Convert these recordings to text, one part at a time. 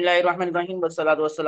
Students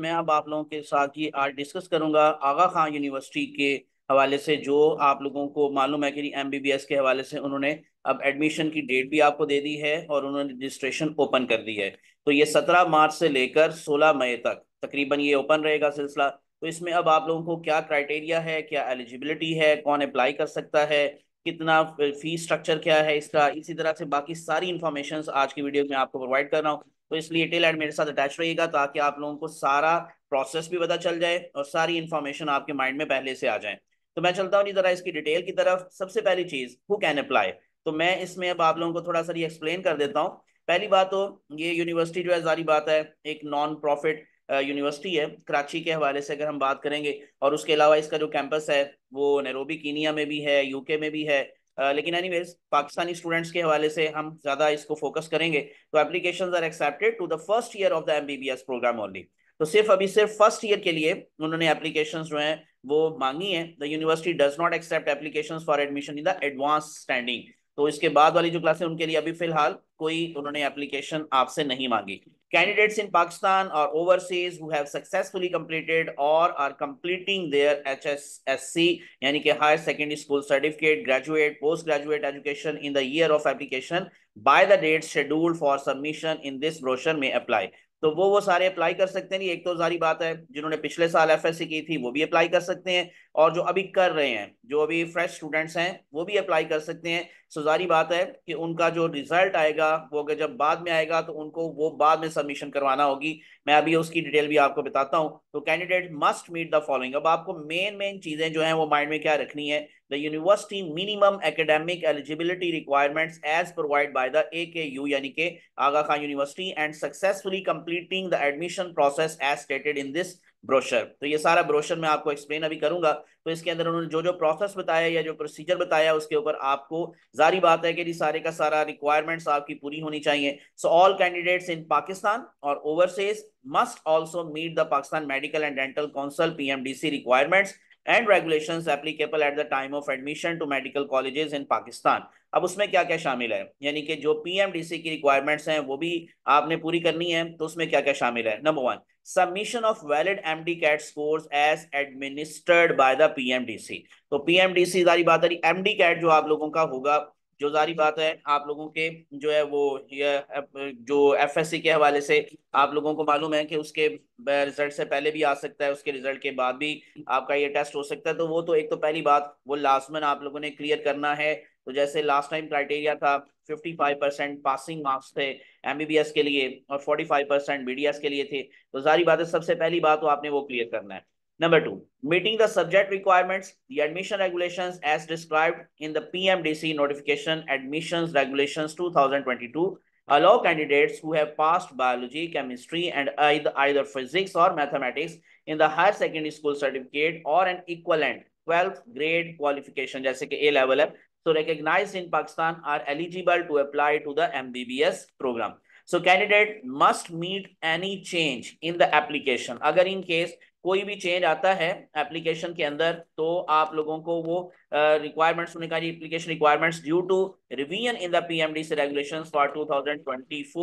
मैं अब आप लोगों के साथ ये आज डिस्कस करूंगा आगा खान यूनिवर्सिटी के हवाले से जो आप लोगों को मालूम है कि एम बी बी एस के हवाले से उन्होंने अब एडमिशन की डेट भी आपको दे दी है और उन्होंने रजिस्ट्रेशन ओपन कर दी है तो ये सत्रह मार्च से लेकर सोलह मई तक तकरीबन ये ओपन रहेगा सिलसिला तो इसमें अब आप लोगों को क्या क्राइटेरिया है क्या एलिजिबिलिटी है कौन अप्लाई कर सकता है कितना फी स्ट्रक्चर क्या है इसका इसी तरह से बाकी सारी इन्फॉर्मेशन आज की वीडियो में आपको प्रोवाइड कर रहा हूँ तो इसलिए टेल एड मेरे साथ अटैच रहेगा ताकि आप लोगों को सारा प्रोसेस भी पता चल जाए और सारी इन्फॉर्मेशन आपके माइंड में पहले से आ जाए तो मैं चलता हूँ जरा इसकी डिटेल की तरफ सबसे पहली चीज़ हु कैन अप्लाई तो मैं इसमें अब आप लोगों को थोड़ा सा ये एक्सप्लेन कर देता हूँ पहली बात तो ये यूनिवर्सिटी जो है जारी बात है एक नॉन प्रॉफिट यूनिवर्सिटी है कराची के हवाले से अगर हम बात करेंगे और उसके अलावा इसका जो कैंपस है वो नैरोबी कीनिया में भी है यूके में भी है लेकिन एनीवेज पाकिस्तानी स्टूडेंट्स के हवाले से हम ज्यादा इसको फोकस करेंगे तो application are accepted to the first year of the M program only तो सिर्फ अभी सिर्फ फर्स्ट ईयर के लिए उन्होंने एप्लीकेशन जो है वो मांगी है the university does not accept application for admission in the advance standing तो इसके बाद वाली जो क्लास है उनके लिए अभी फिलहाल कोई उन्होंने एप्लीकेशन आपसे नहीं मांगी कैंडिडेट्स इन पाकिस्तान और overseas who have successfully completed और आर कंप्लीटिंग देयर एचएसएससी यानी कि higher secondary school certificate graduate post graduate education in the year of application by the date scheduled for submission in this brochure में apply तो वो वो सारे apply कर सकते हैं एक तो जारी बात है जिन्होंने पिछले साल एफ की थी वो भी अप्लाई कर सकते हैं और जो अभी कर रहे हैं जो अभी फ्रेश स्टूडेंट्स हैं वो भी अप्लाई कर सकते हैं सो जारी बात है कि उनका जो रिजल्ट आएगा वो अगर जब बाद में आएगा तो उनको वो बाद में सबमिशन करवाना होगी मैं अभी उसकी डिटेल भी आपको बताता हूँ तो candidate must meet the following अब आपको मेन मेन चीज़ें जो है वो माइंड में क्या रखनी है the university minimum academic eligibility requirements as provided by the AKU यानी के Aga Khan University and successfully completing the admission process as stated in this brochure तो ये सारा ब्रोशर मैं आपको एक्सप्लेन अभी करूंगा तो इसके अंदर उन्होंने जो जो प्रोसेस बताया या जो प्रोसीजर बताया उसके ऊपर आपको जारी बात है कि जी सारे का सारा रिक्वायरमेंट्स आपकी पूरी होनी चाहिए so all candidates in Pakistan और overseas must also meet the Pakistan Medical and Dental Council PMDC requirements and regulation applicable at the time of admission to medical colleges in Pakistan अब उसमें क्या क्या शामिल है यानी कि जो पीएमडीसी की रिक्वायरमेंट्स हैं वो भी आपने पूरी करनी है तो उसमें क्या क्या शामिल है number one submission of valid M D CAT score as administered by the PMDC तो पीएमडीसी सारी बात है एम डी कैट जो आप लोगों का होगा जो जारी बात है आप लोगों के जो है वो ये जो सी के हवाले से आप लोगों को मालूम है कि उसके रिजल्ट से पहले भी आ सकता है उसके रिजल्ट के बाद भी आपका ये टेस्ट हो सकता है तो वो तो एक तो पहली बात वो लाजमन आप लोगों ने क्लियर करना है तो जैसे लास्ट टाइम क्राइटेरिया था 55 परसेंट पासिंग मार्क्स थे एमबीबीएस के लिए और 45 परसेंट बीडीएस के लिए थे तो जारी बात है सबसे पहली बात तो आपने वो क्लियर करना है Number two, meeting the subject requirements, the admission regulations as described in the PMDC notification admissions regulations 2022 allow candidates who have passed biology, chemistry, and either, either physics or mathematics in the higher secondary school certificate or an equivalent 12th grade qualification, like A level so recognized in Pakistan are eligible to apply to the MBBS program. So candidate must meet any change in the application. Agar in case कोई भी change आता है application के अंदर तो आप लोगों को वो रिक्वायरमेंट्स होने कहा application requirements due to revision in the PMD से रेगुलेशन फॉर 2024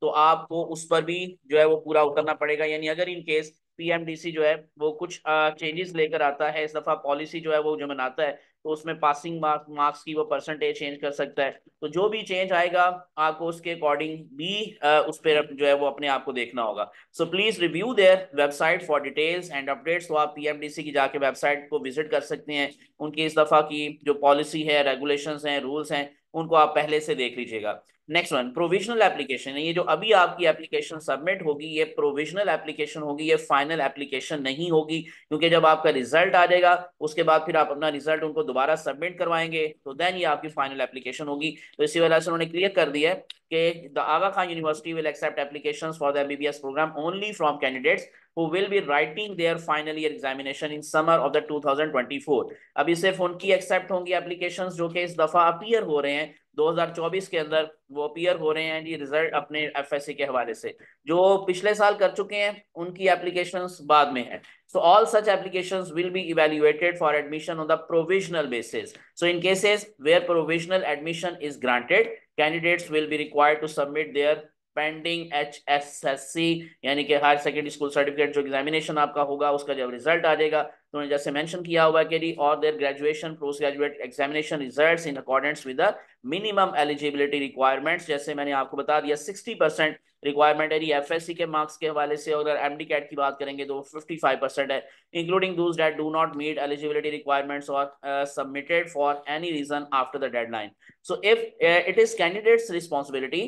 तो आपको उस पर भी जो है वो पूरा उतरना पड़ेगा यानी अगर इन केस पीएमडीसी जो है वो कुछ चेंजेस लेकर आता है इस दफा पॉलिसी जो है वो जो बनाता है तो उसमें पासिंग मार्क मार्क्स की वो परसेंटेज चेंज कर सकता है तो जो भी चेंज आएगा आपको उसके अकॉर्डिंग भी आ, उस पर जो है वो अपने आप को देखना होगा so please review their website for details and updates तो आप पीएमडीसी की जाके वेबसाइट को विजिट कर सकते हैं उनकी इस दफा की जो पॉलिसी है रेगुलेशन है रूल्स हैं उनको आप पहले से देख लीजिएगा नेक्स्ट वन प्रोविजनल एप्लीकेशन ये जो अभी आपकी एप्लीकेशन सबमिट होगी ये प्रोविजनल एप्लीकेशन होगी ये फाइनल एप्लीकेशन नहीं होगी क्योंकि जब आपका रिजल्ट आ जाएगा उसके बाद फिर आप अपना रिजल्ट उनको दोबारा सबमिट करवाएंगे तो देन ये आपकी फाइनल एप्लीकेशन होगी तो इसी वजह से उन्होंने क्लियर कर दिया है कि the Aga Khan University will accept application for the MBBS program only from candidates who will be writing their final year examination in summer of the 2024 अभी सिर्फ उनकी एक्सेप्ट होंगी एप्लीकेशन जो कि इस दफा अपीयर हो रहे हैं 2024 के अंदर वो अपियर हो रहे हैं जी रिजल्ट अपने एफ के हवाले से जो पिछले साल कर चुके हैं उनकी एप्लीकेशन बाद में है so all such application will be evaluated for admission on the provisional basis so in cases where provisional admission is granted candidates will be required to submit their pending H S S C यानी कि higher secondary school certificate जो examination आपका होगा उसका जब result आ जाएगा तो उन्होंने जैसे मेंशन किया हुआ कि री और their graduation post graduate examination results in accordance with the minimum eligibility requirements जैसे मैंने आपको बता दिया सिक्सटी परसेंट रिक्वायरमेंट है एफ एस सी के मार्क्स के हवाले से अगर एम डी कैट की बात करेंगे तो फिफ्टी फाइव परसेंट है including those that do not meet eligibility requirements और submitted for any reason after the deadline so if it is candidate's responsibility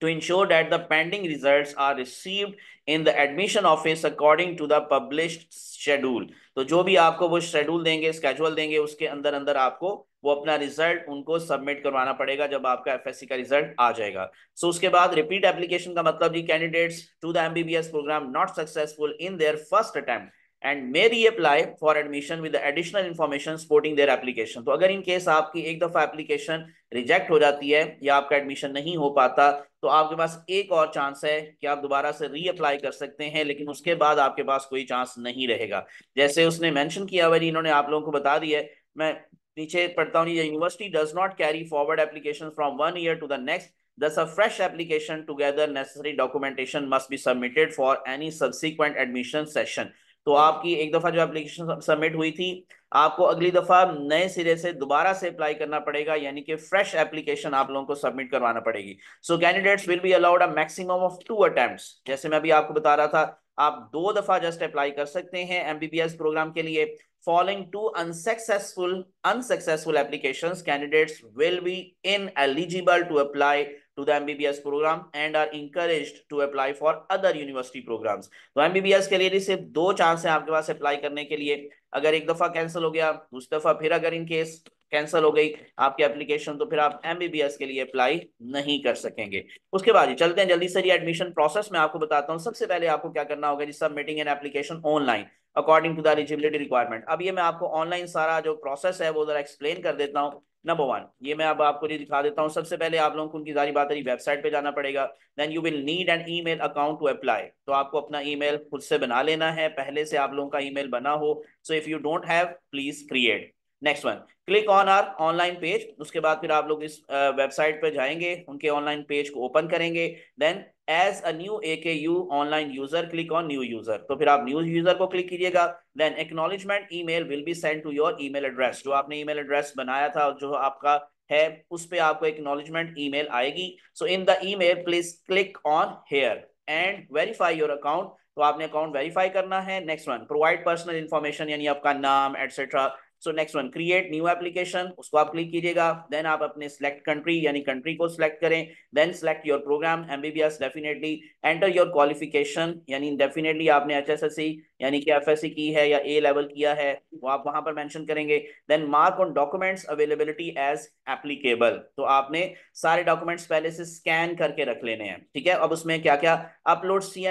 to ensure that the pending results are received in the admission office according to the published schedule तो जो भी आपको वो schedule देंगे schedule देंगे उसके अंदर अंदर आपको वो अपना result उनको submit करवाना पड़ेगा जब आपका एफएससी का रिजल्ट आ जाएगा सो so, उसके बाद रिपीट एप्लीकेशन का मतलब जी candidates to the MBBS program not successful in their first attempt and may reapply for admission with additional information supporting their application तो अगर इनकेस आपकी एक दफा एप्लीकेशन रिजेक्ट हो जाती है या आपका एडमिशन नहीं हो पाता तो आपके पास एक और चांस है कि आप दोबारा से री अप्लाई कर सकते हैं लेकिन उसके बाद आपके पास कोई चांस नहीं रहेगा जैसे उसने मैंशन किया हुआ इन्होंने आप लोगों को बता दिया है मैं नीचे पढ़ता हूँ university does not carry forward application from one year to the next thus a fresh application together necessary documentation must be submitted for any subsequent admission session तो आपकी एक दफ़ा जो एप्लीकेशन सबमिट हुई थी आपको अगली दफ़ा नए सिरे से दोबारा से अप्लाई करना पड़ेगा यानी कि फ्रेश एप्लीकेशन आप लोगों को सबमिट करवाना पड़ेगी so candidates will be allowed a maximum of two attempts जैसे मैं अभी आपको बता रहा था आप दो दफ़ा जस्ट अप्लाई कर सकते हैं एमबीबीएस प्रोग्राम के लिए following two unsuccessful unsuccessful application candidates will be ineligible to apply to the MBBS program and are encouraged to apply for other university programs. तो so, MBBS के लिए सिर्फ दो चांस हैं आपके पास अप्लाई करने के लिए अगर एक दफ़ा कैंसिल हो गया उस दफ़ा फिर अगर इन केस कैंसिल हो गई आपकी एप्लीकेशन तो फिर आप एमबीबीएस के लिए अप्लाई नहीं कर सकेंगे उसके बाद चलते हैं जल्दी से एडमिशन प्रोसेस में आपको बताता हूं सबसे पहले आपको क्या करना होगा जी submitting an application online according to the eligibility requirement अब ये मैं आपको ऑनलाइन सारा जो प्रोसेस है वो जरा एक्सप्लेन कर देता हूँ नंबर वन ये मैं अब आपको दिखा देता हूँ सबसे पहले आप लोगों को उनकी सारी बात वेबसाइट पे जाना पड़ेगा then you will need an email account to apply तो आपको अपना ईमेल खुद से बना लेना है पहले से आप लोगों का ईमेल बना हो so if you don't have please create next one click on our online page उसके बाद फिर आप लोग इस वेबसाइट पर जाएंगे उनके ऑनलाइन पेज को ओपन करेंगे then as a new A K U online user click on new user तो फिर आप न्यू यूजर को क्लिक कीजिएगा then email will be send to your email address जो आपने ई मेल एड्रेस बनाया था जो आपका है उस पर आपको ई मेल आएगी so in the email please click on here and verify your account तो आपने अकाउंट वेरीफाई करना है next one provide personal information यानी आपका नाम etcetera so next one create new application उसको आप क्लिक कीजिएगा देन आप अपने सिलेक्ट कंट्री यानी कंट्री को सिलेक्ट करें then select your programme MBBS definitely enter your qualification यानी डेफिनेटली आपने एचएसएससी यानी कि एफएससी की है या ए लेवल किया है वो आप वहां पर मेंशन करेंगे then mark on documents availability as applicable तो आपने सारे डॉक्यूमेंट्स पहले से स्कैन करके रख लेने हैं ठीक है अब उसमें क्या क्या अपलोड सी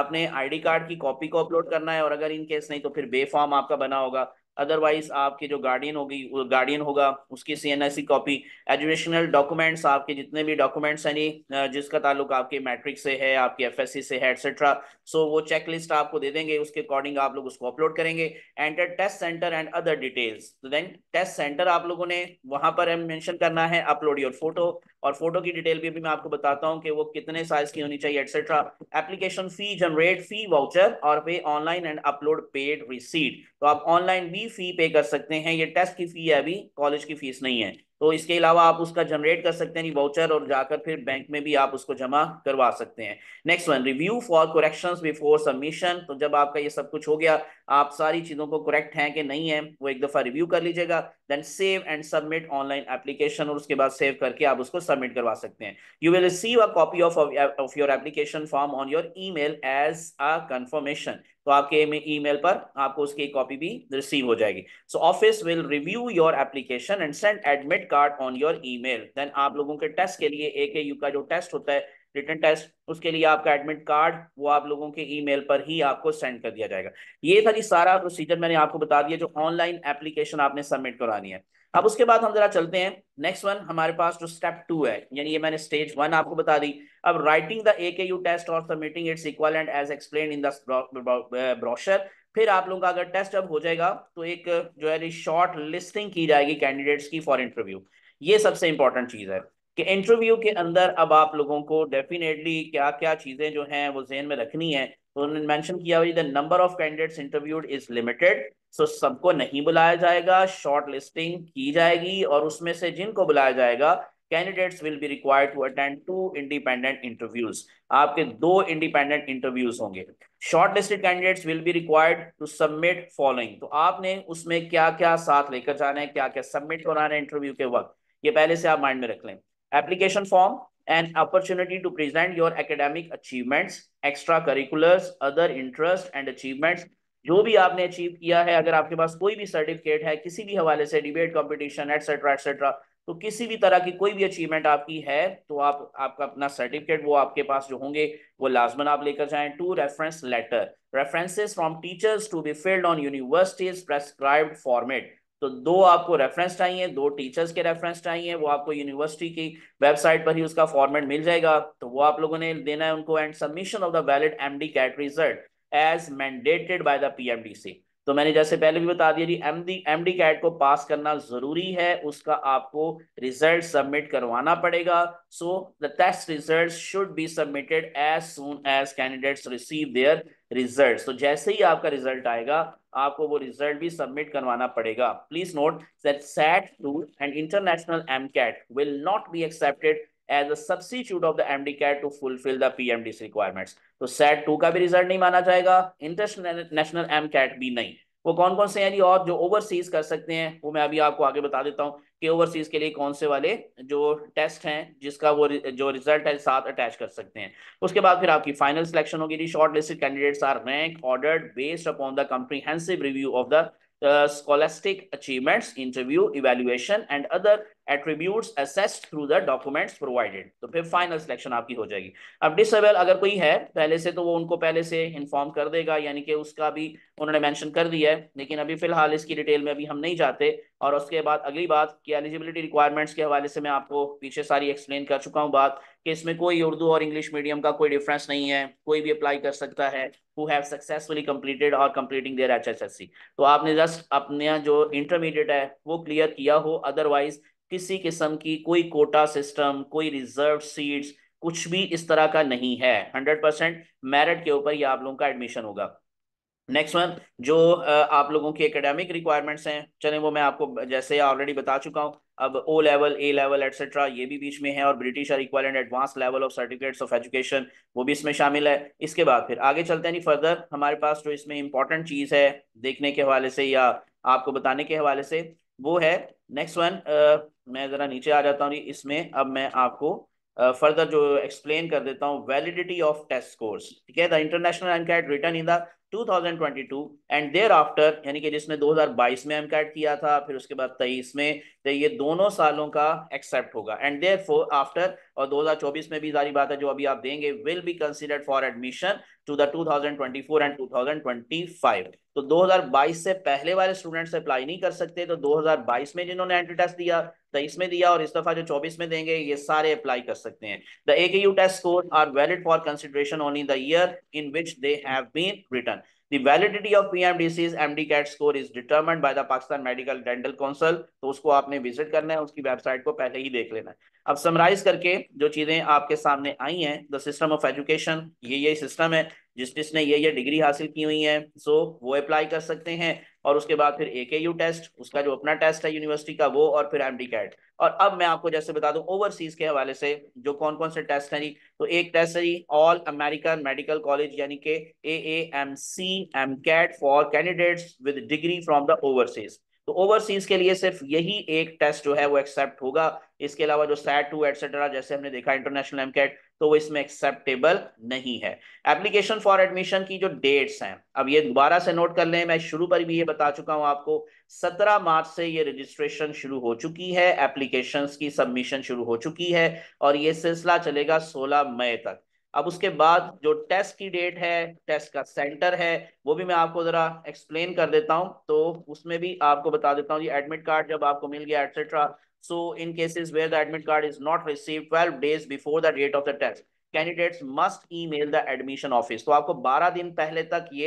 आपने आईडी कार्ड की कॉपी को अपलोड करना है और अगर इनकेस नहीं तो फिर बे फॉर्म आपका बना होगा अदरवाइज आपके जो गार्डियन होगी गार्डियन होगा उसकी C N I C copy educational documents आपके जितने भी डॉक्यूमेंट्स हैं नहीं जिसका ताल्लुक आपके मैट्रिक से है आपके एफ एस सी से है एटसेट्रा सो वो चेक लिस्ट आपको दे देंगे उसके अकॉर्डिंग आप लोग उसको अपलोड करेंगे enter test centre and other details then test centre आप लोगों ने वहां पर मैंशन करना है अपलोड योर फोटो और फोटो की डिटेल भी अभी मैं आपको बताता हूँ कि वो कितने साइज की होनी चाहिए etcetera application fee generate fee voucher और pay online and upload paid receipt तो आप ऑनलाइन भी ही फी पे कर सकते हैं ये टेस्ट की फी है अभी कॉलेज की फीस नहीं है तो इसके अलावा आप उसका जनरेट कर सकते हैं वाउचर और जाकर फिर बैंक में भी आप उसको जमा करवा सकते हैं next one review for corrections before submission तो जब आपका ये सब कुछ हो गया आप सारी चीज़ों को करेक्ट हैं कि नहीं है वो एक दफ़ा रिव्यू कर लीजिएगा then save and submit online application और उसके बाद सेव करके आप उसको सबमिट करवा सकते हैं you will receive a copy of of your application form on your email as a confirmation तो आपके ईमेल पर आपको उसकी कॉपी भी रिसीव हो जाएगी so office will review your application and send admit card on your email then आप लोगों के टेस्ट के लिए एक यू का जो टेस्ट होता है रिटर्न टेस्ट उसके लिए आपका एडमिट कार्ड वो आप लोगों के ईमेल पर ही आपको सेंड कर दिया जाएगा ये था जी सारा प्रोसीजर मैंने आपको बता दिया जो ऑनलाइन एप्लीकेशन आपने सबमिट करानी है अब उसके बाद हम जरा चलते हैं नेक्स्ट वन हमारे पास जो स्टेप टू है यानी ये मैंने स्टेज वन आपको बता दी अब writing the A K U test और submitting its equal and as explain in the फिर आप लोगों का अगर टेस्ट अब हो जाएगा तो एक जो है शॉर्ट लिस्टिंग की जाएगी कैंडिडेट्स की फॉर इंटरव्यू ये सबसे इंपॉर्टेंट चीज है कि इंटरव्यू के अंदर अब आप लोगों को डेफिनेटली क्या क्या चीज़ें जो हैं वो जहन में रखनी है तो उन्होंने मेंशन किया हुआ the number of candidates interviewed is limited so सबको नहीं बुलाया जाएगा शॉर्ट लिस्टिंग की जाएगी और उसमें से जिनको बुलाया जाएगा candidates will be required to attend two independent interviews आपके दो इंडिपेंडेंट इंटरव्यूज होंगे shortlisted candidates will be required to submit following तो आपने उसमें क्या क्या साथ लेकर जाना है क्या क्या सबमिट कराना है इंटरव्यू के वक्त ये पहले से आप माइंड में रख लें application form, an opportunity to present your academic achievements, extracurriculars, other interests and achievements. जो भी आपने अचीव किया है अगर आपके पास कोई भी सर्टिफिकेट है किसी भी हवाले से डिबेट कंपटीशन एटसेट्रा एटसेट्रा तो किसी भी तरह की कोई भी अचीवमेंट आपकी है तो आप आपका अपना सर्टिफिकेट वो आपके पास जो होंगे वो लाजमन आप लेकर जाएं two reference letter references from teachers to be filled on universities prescribe format तो दो आपको रेफरेंस चाहिए दो टीचर्स के रेफरेंस चाहिए वो आपको यूनिवर्सिटी की वेबसाइट पर ही उसका फॉर्मेट मिल जाएगा तो वो आप लोगों ने देना है उनको and submission of the valid M D CAT result as mandated by the PMDC तो मैंने जैसे पहले भी बता दिया जी एमडी एमडी कैट को पास करना जरूरी है उसका आपको रिजल्ट सबमिट करवाना पड़ेगा so the test result should be submitted as soon as candidates receive their result तो जैसे ही आपका रिजल्ट आएगा आपको वो रिजल्ट भी सबमिट करवाना पड़ेगा please note that SAT two and international M CAT will not be accepted as a substitute of the M D CAT to fulfil the D requirements तो सैट टू का भी result नहीं माना जाएगा international M cat भी नहीं वो कौन कौन से हैं जी और जो ओवरसीज कर सकते हैं वो मैं अभी आपको आगे बता देता हूँ कि ओवरसीज के लिए कौन से वाले जो टेस्ट हैं जिसका वो जो रिजल्ट है साथ अटैच कर सकते हैं उसके बाद फिर आपकी फाइनल सिलेक्शन होगी जी shortlisted candidates are rank ordered based upon the comprehensive review of the scholastic achievements interview evaluation and other attribute assessed through the documents provided तो फिर फाइनल सिलेक्शन आपकी हो जाएगी अब डिसेबल अगर कोई है पहले से तो वो उनको पहले से इन्फॉर्म कर देगा यानी कि उसका भी उन्होंने मैंशन कर दिया है लेकिन अभी फिलहाल इसकी डिटेल में अभी हम नहीं जाते और उसके बाद अगली बात कि एलिजिबिलिटी रिक्वायरमेंट्स के हवाले से मैं आपको पीछे सारी एक्सप्लेन कर चुका हूँ बात कि इसमें कोई उर्दू और इंग्लिश मीडियम का कोई डिफरेंस नहीं है कोई भी अप्लाई कर सकता है हु हैव सक्सेसफुली कम्प्लीटेड और कम्प्लीटिंग देयर एचएसएससी तो आपने जस्ट अपने जो इंटरमीडिएट है वो क्लियर किया हो अदरवाइज किसी किस्म की कोई कोटा सिस्टम कोई रिजर्व सीट्स कुछ भी इस तरह का नहीं है हंड्रेड परसेंट मेरिट के ऊपर ही आप लोगों का एडमिशन होगा नेक्स्ट वन जो आप लोगों की एकेडमिक रिक्वायरमेंट्स हैं चले वो मैं आपको जैसे ऑलरेडी बता चुका हूँ अब O level A level etcetera ये भी बीच में है और British are equal and advance level of certificates of education वो भी इसमें शामिल है इसके बाद फिर आगे चलते हैं फर्दर हमारे पास जो इसमें इंपॉर्टेंट चीज़ है देखने के हवाले से या आपको बताने के हवाले से वो है नेक्स्ट वन uh, मैं ज़रा नीचे आ जाता हूँ इसमें अब मैं आपको फर्दर uh, जो एक्सप्लेन कर देता हूँ वैलिडिटी ऑफ टेस्ट स्कोर्स ठीक है the international MCAT written in the 2022 and thereafter यानी कि जिसने 2022 में एमकैट किया था फिर उसके बाद 23 में तो ये दोनों सालों का एक्सेप्ट होगा एंड देयर आफ्टर और 2024 में भी जारी बात है जो अभी आप देंगे will be considered for admission to the 2024 and 2025 तो 2022 से पहले वाले स्टूडेंट्स अप्लाई नहीं कर सकते तो 2022 में जिन्होंने एंट्री टेस्ट दिया तेईस में दिया और इस दफा जो चौबीस में देंगे ये सारे अप्लाई कर सकते हैं the you test score are valid for consideration only the year in which they have been written The validity of PMDC's MD CAT score is determined by the Pakistan Medical Dental Council. तो उसको आपने visit करना है उसकी website को पहले ही देख लेना है अब समराइज करके जो चीजें आपके सामने आई हैं द सिस्टम ऑफ एजुकेशन ये ये सिस्टम है जिस जिसने ये ये डिग्री हासिल की हुई है सो वो अप्लाई कर सकते हैं और उसके बाद फिर ए के यू टेस्ट उसका जो अपना टेस्ट है यूनिवर्सिटी का वो और फिर एम डी कैट और अब मैं आपको जैसे बता दूं ओवरसीज के हवाले से जो कौन कौन से टेस्ट हैं जी तो एक टेस्ट है जी ऑल अमेरिकन मेडिकल कॉलेज यानी के A A M C M CAT for candidates with degree from the overseas तो ओवरसीज के लिए सिर्फ यही एक टेस्ट जो है वो एक्सेप्ट होगा इसके अलावा जो सैट टू एटसेट्रा जैसे हमने देखा इंटरनेशनल एम कैट तो वो इसमें एक्सेप्टेबल नहीं है एप्लीकेशन फॉर एडमिशन की जो डेट्स हैं अब ये दोबारा से नोट कर लें मैं शुरू पर भी ये बता चुका हूं आपको 17 मार्च से ये रजिस्ट्रेशन शुरू हो चुकी है एप्लीकेशंस की सबमिशन शुरू हो चुकी है और ये सिलसिला चलेगा 16 मई तक अब उसके बाद जो टेस्ट की डेट है टेस्ट का सेंटर है वो भी मैं आपको ज़रा एक्सप्लेन कर देता हूँ तो उसमें भी आपको बता देता हूँ ये एडमिट कार्ड जब आपको मिल गया etcetera so in cases where the admit card is not receive twelve days before the date of the test candidates must email the admission office तो आपको 12 दिन पहले तक ये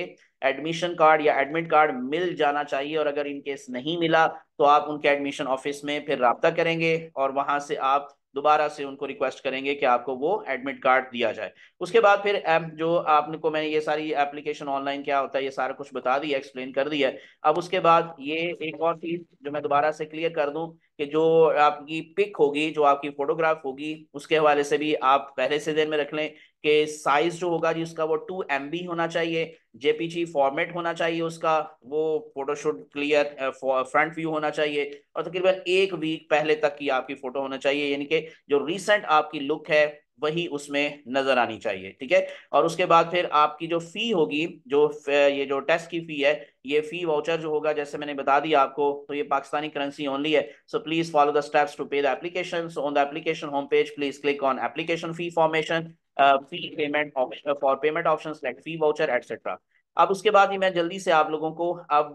एडमिशन कार्ड या एडमिट कार्ड मिल जाना चाहिए और अगर इन केस नहीं मिला तो आप उनके एडमिशन ऑफिस में फिर रबता करेंगे और वहां से आप दोबारा से उनको रिक्वेस्ट करेंगे कि आपको वो एडमिट कार्ड दिया जाए उसके बाद फिर जो आपको मैंने ये सारी एप्लीकेशन ऑनलाइन क्या होता है ये सारा कुछ बता दिया एक्सप्लेन कर दिया अब उसके बाद ये एक और चीज़ जो मैं दोबारा से क्लियर कर दूं कि जो आपकी पिक होगी जो आपकी फोटोग्राफ होगी उसके हवाले से भी आप पहले से देर में रख लें के साइज जो होगा जी उसका वो टू एम होना चाहिए जेपीजी फॉर्मेट होना चाहिए उसका वो फोटोशूट क्लियर फ्रंट व्यू होना चाहिए और तकरीबन तो एक वीक पहले तक की आपकी फोटो होना चाहिए यानी कि जो रिसेंट आपकी लुक है वही उसमें नजर आनी चाहिए ठीक है और उसके बाद फिर आपकी जो फी होगी जो ये जो टेस्ट की फी है ये फी वाउचर जो होगा जैसे मैंने बता दिया आपको तो ये पाकिस्तानी करेंसी ओनली है so please follow the steps to pay the application on the application home page please click on application fee formation fee payment for payment option like fee voucher etcetera अब उसके बाद ही मैं जल्दी से आप लोगों को अब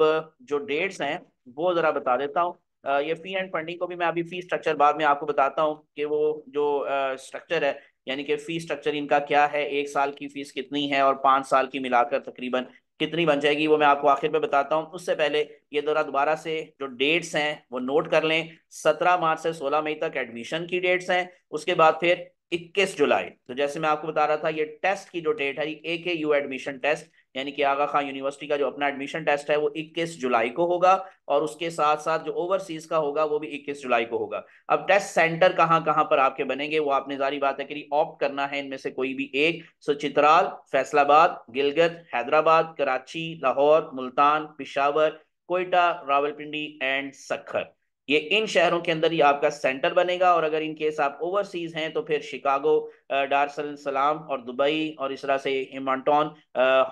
जो डेट्स हैं वो ज़रा बता देता हूँ uh, ये फी एंड फंडिंग को भी मैं अभी फी स्ट्रक्चर बाद में आपको बताता हूँ कि वो जो स्ट्रक्चर uh, है यानी कि फी स्ट्रक्चर इनका क्या है एक साल की फीस कितनी है और पाँच साल की मिलाकर तकरीबन कितनी बन जाएगी वो मैं आपको आखिर में बताता हूँ उससे पहले ये दौरा दोबारा से जो डेट्स हैं वो नोट कर लें सत्रह मार्च से सोलह मई तक एडमिशन की डेट्स हैं उसके बाद फिर 21 जुलाई तो जैसे मैं आपको बता रहा था ये टेस्ट की जो डेट है ए के यू एडमिशन टेस्ट यानी कि आगा खान यूनिवर्सिटी का जो अपना एडमिशन टेस्ट है वो 21 जुलाई को होगा और उसके साथ साथ जो ओवरसीज का होगा वो भी 21 जुलाई को होगा अब टेस्ट सेंटर कहाँ कहाँ पर आपके बनेंगे वो आपने जारी बात है कि ऑप्ट करना है इनमें से कोई भी एक सो चित्राल फैसलाबाद गिलगत हैदराबाद कराची लाहौर मुल्तान पिशावर कोयटा रावलपिंडी एंड सखर ये इन शहरों के अंदर ही आपका सेंटर बनेगा और अगर इन केस आप ओवरसीज हैं तो फिर शिकागो डारसल सलाम और दुबई और इस तरह से Edmonton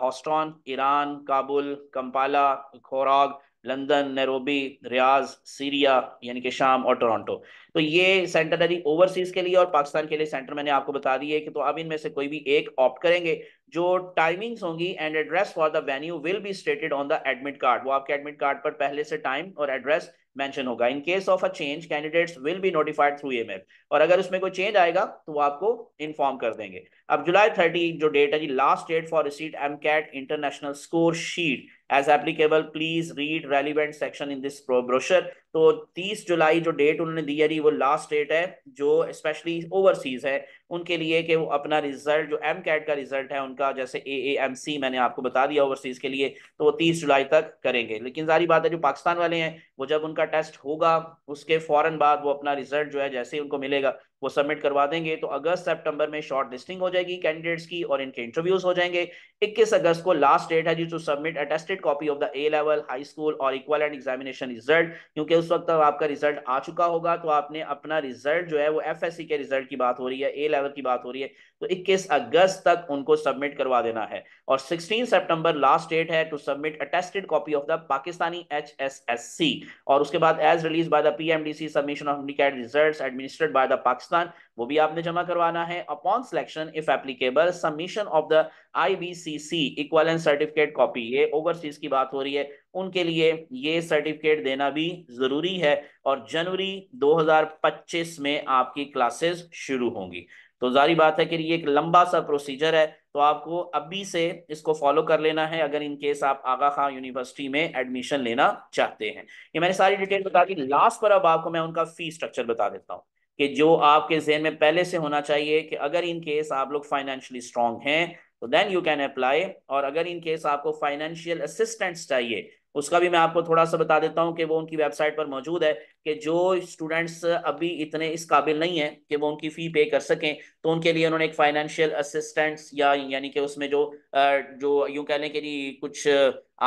Houston Iran Kabul Kampala Khorog London Nairobi Riyadh Syria यानी कि शाम और टोरंटो तो ये सेंटर है ओवरसीज के लिए और पाकिस्तान के लिए सेंटर मैंने आपको बता दी है कि तो अब इनमें से कोई भी एक ऑप्ट करेंगे जो टाइमिंग्स होंगी and address for the venue will be stated on the admit card वो आपके एडमिट कार्ड पर पहले से टाइम और एड्रेस मेंशन होगा in case of a change candidates will be notified through ईएमएफ और अगर उसमें कोई चेंज आएगा तो वो आपको इन्फॉर्म कर देंगे अब जुलाई थर्टी जो डेट है जी last date for receipt M CAT international score sheet as applicable please read relevant section in this brochure तो 30 जुलाई जो डेट उन्होंने दी है वो लास्ट डेट है जो स्पेशली ओवरसीज है उनके लिए कि वो अपना रिजल्ट जो एम कैट का रिजल्ट है उनका जैसे ए ए एम सी मैंने आपको बता दिया ओवरसीज के लिए तो वो तीस जुलाई तक करेंगे लेकिन जारी बात है जो पाकिस्तान वाले हैं वो जब उनका टेस्ट होगा उसके फौरन बाद वो अपना रिजल्ट जो है जैसे ही उनको मिलेगा वो सबमिट करवा देंगे तो अगस्त सेप्टेम्बर में शॉर्ट लिस्टिंग हो जाएगी कैंडिडेट्स की और इनके इंटरव्यूज हो जाएंगे इक्कीस अगस्त को लास्ट डेट है जी to submit attested copy of the A level high school और इक्वल एंड एग्जामिनेशन रिजल्ट क्योंकि उस वक्त आपका रिजल्ट आ चुका होगा तो आपने अपना रिजल्ट जो है वो एफ के रिजल्ट की बात हो रही है ए लेवल की बात हो रही है तो इक्कीस अगस्त तक उनको सबमिट करवा देना है और सिक्सटीन सेप्टेम्बर लास्ट डेट है to submit attested copy of the Pakistani H और उसके बाद as release by the P M D C submission of result administered by the Pakistan Pakistan वो भी आपने जमा करवाना है upon selection if applicable submission of the IBCC equal certificate copy ये ओवरसीज की बात हो रही है उनके लिए ये सर्टिफिकेट देना भी जरूरी है और जनवरी 2025 में आपकी क्लासेस शुरू होंगी तो जारी बात है कि ये एक लंबा सा प्रोसीजर है तो आपको अभी से इसको फॉलो कर लेना है अगर इन केस आप आगा खान यूनिवर्सिटी में एडमिशन लेना चाहते हैं ये मैंने सारी डिटेल बता दी लास्ट पर अब आपको मैं उनका फी स्ट्रक्चर बता देता हूँ कि जो आपके जहन में पहले से होना चाहिए कि अगर इन केस आप लोग फाइनेंशियली स्ट्रांग हैं तो देन यू कैन अप्लाई और अगर इन केस आपको फाइनेंशियल असिस्टेंट्स चाहिए उसका भी मैं आपको थोड़ा सा बता देता हूँ कि वो उनकी वेबसाइट पर मौजूद है कि जो स्टूडेंट्स अभी इतने इस काबिल नहीं है कि वो उनकी फ़ी पे कर सकें तो उनके लिए उन्होंने एक फाइनेंशियल असिस्टेंट्स या यानी कि उसमें जो जो यूँ कह लें कि कुछ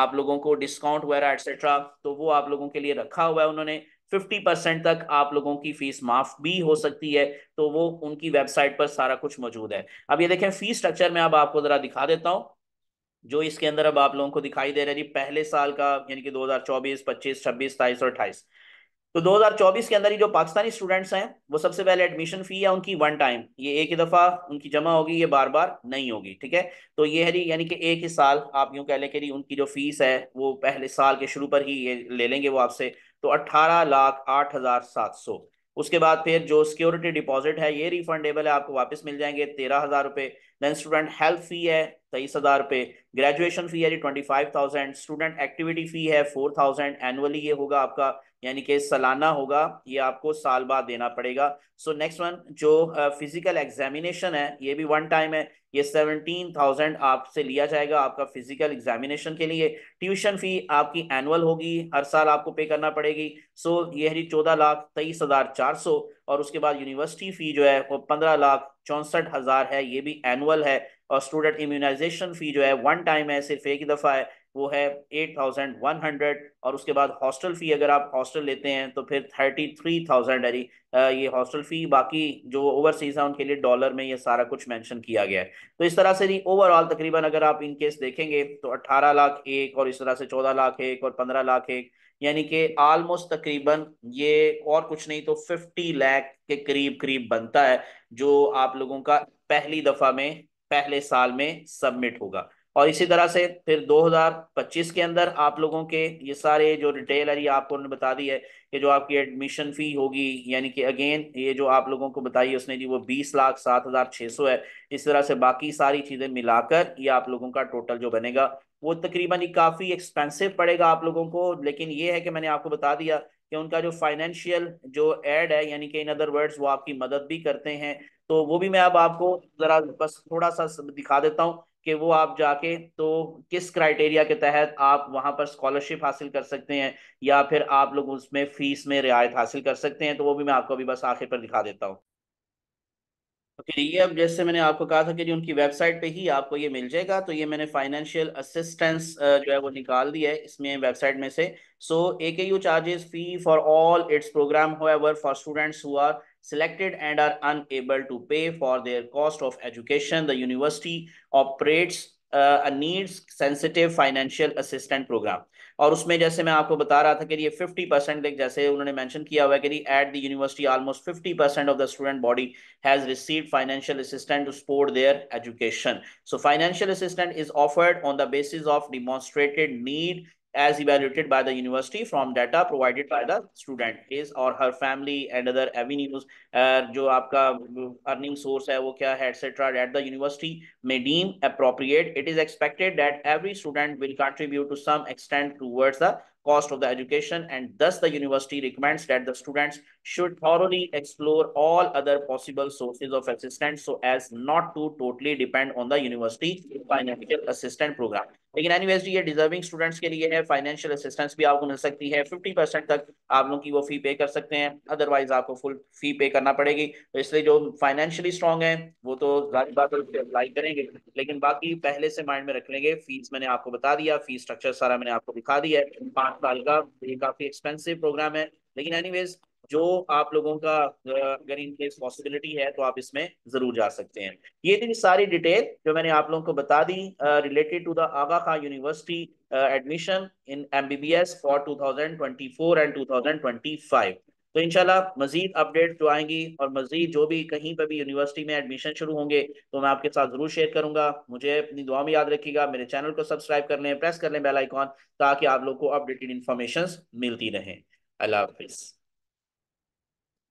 आप लोगों को डिस्काउंट वगैरह एट्सट्रा तो वो आप लोगों के लिए रखा हुआ है उन्होंने फिफ्टी परसेंट तक आप लोगों की फीस माफ भी हो सकती है तो वो उनकी वेबसाइट पर सारा कुछ मौजूद है अब ये देखें फीस स्ट्रक्चर में अब आपको जरा दिखा देता हूँ जो इसके अंदर अब आप लोगों को दिखाई दे रहा है जी पहले साल का यानी कि 2024, 25, 26, 27 और 28 तो 2024 के अंदर ही जो पाकिस्तानी स्टूडेंट्स हैं वो सबसे पहले एडमिशन फी है उनकी वन टाइम ये एक ही दफ़ा उनकी जमा होगी ये बार बार नहीं होगी ठीक है तो ये है जी यानी कि एक ही साल आप यूँ कह लें कि उनकी जो फीस है वो पहले साल के शुरू पर ही ये ले लेंगे वो आपसे तो अट्ठारह लाख आठ हजार सात सौ उसके बाद फिर जो सिक्योरिटी डिपॉजिट है ये रिफंडेबल है आपको वापस मिल जाएंगे तेरह हजार रुपए देन स्टूडेंट हेल्थ फी है तेईस हज़ार रुपए ग्रेजुएशन फी है जी twenty five thousand student activity fee है फोर थाउजेंड एनुअली ये होगा आपका यानी कि सालाना होगा ये आपको साल बाद देना पड़ेगा सो नेक्स्ट वन जो फिजिकल uh, एग्जामिनेशन है ये भी वन टाइम है ये सेवनटीन थाउजेंड आपसे लिया जाएगा आपका फिजिकल एग्जामिनेशन के लिए ट्यूशन फी आपकी एनुअल होगी हर साल आपको पे करना पड़ेगी सो so, ये है जी चौदह लाख तेईस हज़ार चार सौ और उसके बाद यूनिवर्सिटी फ़ी जो है वो पंद्रह लाख चौंसठ हज़ार है ये भी एनुअल है और स्टूडेंट इम्यूनाइजेशन फ़ी जो है वन टाइम है सिर्फ एक ही दफ़ा है वो है एट थाउजेंड वन हंड्रेड और उसके बाद हॉस्टल फ़ी अगर आप हॉस्टल लेते हैं तो फिर थर्टी थ्री थाउजेंड है जी ये हॉस्टल फ़ी बाकी जो ओवरसीज़ है उनके लिए डॉलर में ये सारा कुछ मेंशन किया गया है तो इस तरह से जी ओवरऑल तकरीबन अगर आप इन केस देखेंगे तो अट्ठारह लाख एक और इस तरह से चौदह लाख एक और पंद्रह लाख एक यानी कि ऑलमोस्ट तकरीबन ये और कुछ नहीं तो 50 लाख के करीब करीब बनता है जो आप लोगों का पहली दफा में पहले साल में सबमिट होगा और इसी तरह से फिर 2025 के अंदर आप लोगों के ये सारे जो डिटेल है ये आपको उन्होंने बता दी है कि जो आपकी एडमिशन फी होगी यानी कि अगेन ये जो आप लोगों को बताई उसने जी वो बीस लाख सात हज़ार छह सौ है इस तरह से बाकी सारी चीज़ें मिलाकर ये आप लोगों का टोटल जो बनेगा वो तकरीबन ही काफ़ी एक्सपेंसिव पड़ेगा आप लोगों को लेकिन ये है कि मैंने आपको बता दिया कि उनका जो फाइनेंशियल जो एड है यानी कि इन अदर वर्ड्स वो आपकी मदद भी करते हैं तो वो भी मैं अब आपको ज़रा बस थोड़ा सा दिखा देता हूँ कि वो आप जाके तो किस क्राइटेरिया के तहत आप वहाँ पर स्कॉलरशिप हासिल कर सकते हैं या फिर आप लोग उसमें फ़ीस में रियायत हासिल कर सकते हैं तो वो भी मैं आपको अभी बस आखिर पर दिखा देता हूँ ये अब जैसे मैंने आपको कहा था कि जी उनकी वेबसाइट पे ही आपको ये मिल जाएगा तो ये मैंने फाइनेंशियल असिस्टेंस जो है वो निकाल दिया है इसमें वेबसाइट में से so A K U charges fee for all its programme for students who are selected and are unable to pay for their cost of education the university operates needs sensitive financial assistant programme और उसमें जैसे मैं आपको बता रहा था कि ये 50 परसेंट जैसे उन्होंने मेंशन किया हुआ है कि at the university almost 50 percent of the student body has received financial assistant to support their education so financial assistant is offered on the basis of demonstrated need as evaluated by the university from data provided by the student is or her family and other avenues uh, जो आपका earning source है वो क्या है etc at the university may deem appropriate it is expected that every student will contribute to some extent towards the cost of the education and thus the university recommends that the students should thoroughly explore all other possible sources of assistance so as not to totally depend on the university financial assistance program लेकिन any ये deserving students के लिए है financial assistance भी आपको मिल सकती है fifty percent तक आप लोग की वो फी पे कर सकते हैं अदरवाइज आपको फुल फी पे करना पड़ेगी तो इसलिए जो फाइनेंशियली स्ट्रॉन्ग है वो तो बात अप्लाई करेंगे लेकिन बाकी पहले से माइंड में रख लेंगे फीस मैंने आपको बता दिया फीस स्ट्रक्चर सारा मैंने आपको दिखा दिया है पांच साल का ये काफ़ी एक्सपेंसिव प्रोग्राम है लेकिन एनीवेज जो आप लोगों का अगर इनकेस पॉसिबिलिटी है तो आप इसमें जरूर जा सकते हैं ये थी सारी डिटेल जो मैंने आप लोगों को बता दी related to the Aga Khan university admission in MBBS for 2024 and 2025 तो इंशाल्लाह मजीद अपडेट जो आएंगी और मजीद जो भी कहीं पर भी यूनिवर्सिटी में एडमिशन शुरू होंगे तो मैं आपके साथ जरूर शेयर करूंगा मुझे अपनी दुआ में याद रखिएगा मेरे चैनल को सब्सक्राइब कर लें प्रेस कर लें बेल आइकॉन ताकि आप लोग को अपडेटेड इन्फॉर्मेशन मिलती रहे अल्लाह हाफिज़